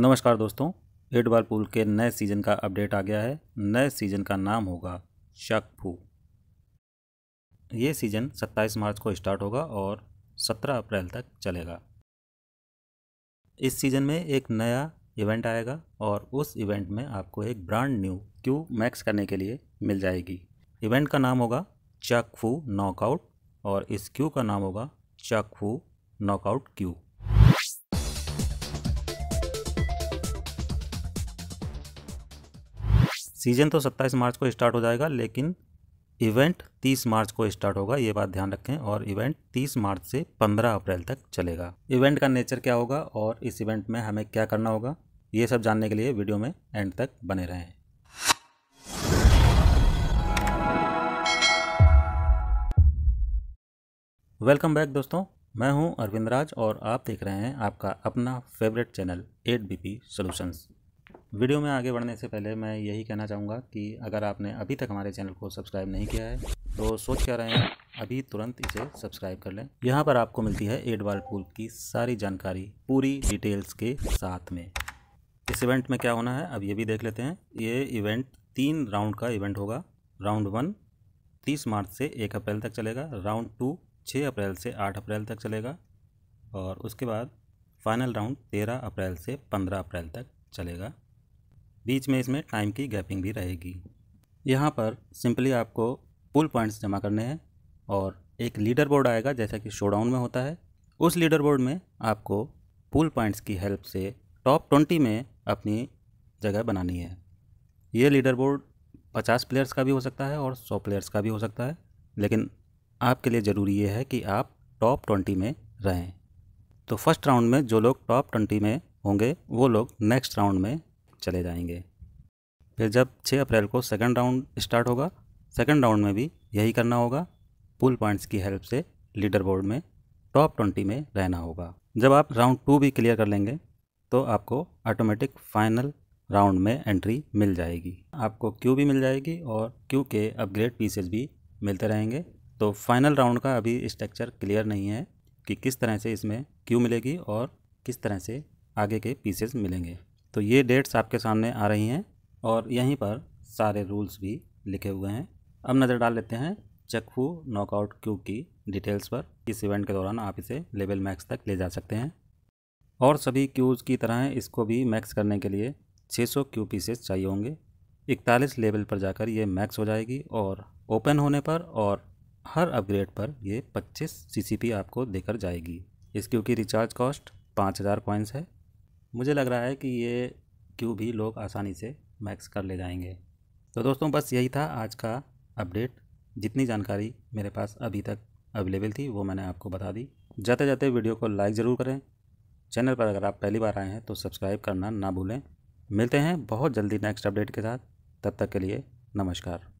नमस्कार दोस्तों एट बार पूल के नए सीज़न का अपडेट आ गया है नए सीज़न का नाम होगा फू ये सीज़न 27 मार्च को स्टार्ट होगा और 17 अप्रैल तक चलेगा इस सीज़न में एक नया इवेंट आएगा और उस इवेंट में आपको एक ब्रांड न्यू क्यू मैक्स करने के लिए मिल जाएगी इवेंट का नाम होगा चक फू नॉकआउट और इस क्यू का नाम होगा चक फू नॉकआउट क्यू सीजन तो सत्ताईस मार्च को स्टार्ट हो जाएगा लेकिन इवेंट 30 मार्च को स्टार्ट होगा ये बात ध्यान रखें और इवेंट 30 मार्च से 15 अप्रैल तक चलेगा इवेंट का नेचर क्या होगा और इस इवेंट में हमें क्या करना होगा ये सब जानने के लिए वीडियो में एंड तक बने रहें वेलकम बैक दोस्तों मैं हूं अरविंद राज और आप देख रहे हैं आपका अपना favourite channel eight B P solutions video में आगे बढ़ने से पहले मैं यही कहना चाहूँगा कि अगर आपने अभी तक हमारे चैनल को सब्सक्राइब नहीं किया है तो सोच क्या रहे हैं अभी तुरंत इसे सब्सक्राइब कर लें यहाँ पर आपको मिलती है एड वर्लपूल की सारी जानकारी पूरी डिटेल्स के साथ में इस इवेंट में क्या होना है अब ये भी देख लेते हैं ये इवेंट तीन राउंड का इवेंट होगा राउंड वन तीस मार्च से एक अप्रैल तक चलेगा राउंड टू छः अप्रैल से आठ अप्रैल तक चलेगा और उसके बाद फाइनल राउंड तेरह अप्रैल से पंद्रह अप्रैल तक चलेगा बीच में इसमें टाइम की गैपिंग भी रहेगी यहाँ पर सिंपली आपको पुल पॉइंट्स जमा करने हैं और एक लीडर बोर्ड आएगा जैसा कि शोडाउन में होता है उस लीडर बोर्ड में आपको पुल पॉइंट्स की हेल्प से टॉप ट्वेंटी में अपनी जगह बनानी है ये लीडर बोर्ड पचास प्लेयर्स का भी हो सकता है और सौ प्लेयर्स का भी हो सकता है लेकिन आपके लिए ज़रूरी ये है कि आप टॉप ट्वेंटी में रहें तो फर्स्ट राउंड में जो लोग टॉप ट्वेंटी में होंगे वो लोग नेक्स्ट राउंड में चले जाएंगे फिर जब 6 अप्रैल को सेकंड राउंड स्टार्ट होगा सेकंड राउंड में भी यही करना होगा पुल पॉइंट्स की हेल्प से लीडर बोर्ड में टॉप ट्वेंटी में रहना होगा जब आप राउंड टू भी क्लियर कर लेंगे तो आपको ऑटोमेटिक फाइनल राउंड में एंट्री मिल जाएगी आपको क्यू भी मिल जाएगी और क्यू के अपग्रेड पीसेज भी मिलते रहेंगे तो फाइनल राउंड का अभी स्ट्रक्चर क्लियर नहीं है कि किस तरह से इसमें क्यू मिलेगी और किस तरह से आगे के पीसेज मिलेंगे तो ये डेट्स आपके सामने आ रही हैं और यहीं पर सारे रूल्स भी लिखे हुए हैं अब नज़र डाल लेते हैं चकफू नॉकआउट क्यू की डिटेल्स पर इस इवेंट के दौरान आप इसे लेवल मैक्स तक ले जा सकते हैं और सभी क्यूज़ की तरह इसको भी मैक्स करने के लिए 600 सौ क्यू पीसेस चाहिए होंगे इकतालीस लेवल पर जाकर ये मैक्स हो जाएगी और ओपन होने पर और हर अपग्रेड पर ये 25 सीसीपी आपको देकर जाएगी इस क्यू की रिचार्ज कॉस्ट पाँच हज़ार है मुझे लग रहा है कि ये क्यों भी लोग आसानी से मैक्स कर ले जाएंगे तो दोस्तों बस यही था आज का अपडेट जितनी जानकारी मेरे पास अभी तक अवेलेबल थी वो मैंने आपको बता दी जाते जाते वीडियो को लाइक ज़रूर करें चैनल पर अगर आप पहली बार आए हैं तो सब्सक्राइब करना ना भूलें मिलते हैं बहुत जल्दी नेक्स्ट अपडेट के साथ तब तक के लिए नमस्कार